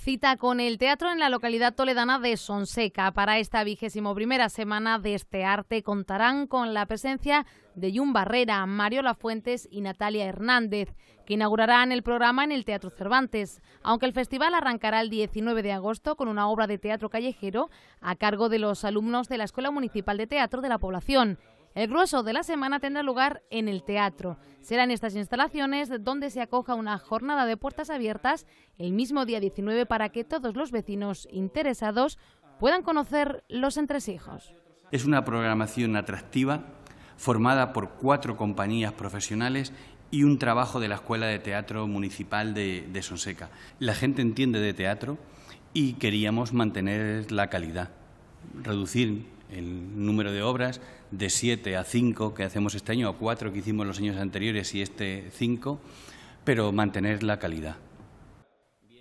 cita con el teatro en la localidad toledana de Sonseca. Para esta vigésimo primera semana de este arte contarán con la presencia de Jun Barrera, Mario Lafuentes y Natalia Hernández, que inaugurarán el programa en el Teatro Cervantes. Aunque el festival arrancará el 19 de agosto con una obra de teatro callejero a cargo de los alumnos de la Escuela Municipal de Teatro de la Población. El grueso de la semana tendrá lugar en el teatro. Será estas instalaciones donde se acoja una jornada de puertas abiertas el mismo día 19 para que todos los vecinos interesados puedan conocer los entresijos. Es una programación atractiva formada por cuatro compañías profesionales y un trabajo de la Escuela de Teatro Municipal de, de Sonseca. La gente entiende de teatro y queríamos mantener la calidad, reducir el número de obras, de siete a cinco que hacemos este año, a cuatro que hicimos los años anteriores y este cinco, pero mantener la calidad.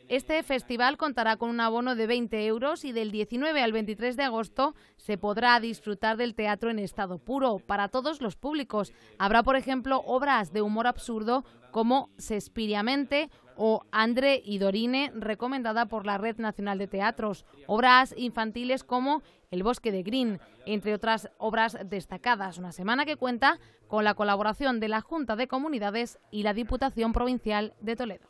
Este festival contará con un abono de 20 euros y del 19 al 23 de agosto se podrá disfrutar del teatro en estado puro para todos los públicos. Habrá, por ejemplo, obras de humor absurdo como Sespiriamente o André y Dorine, recomendada por la Red Nacional de Teatros, obras infantiles como El Bosque de Green, entre otras obras destacadas. Una semana que cuenta con la colaboración de la Junta de Comunidades y la Diputación Provincial de Toledo.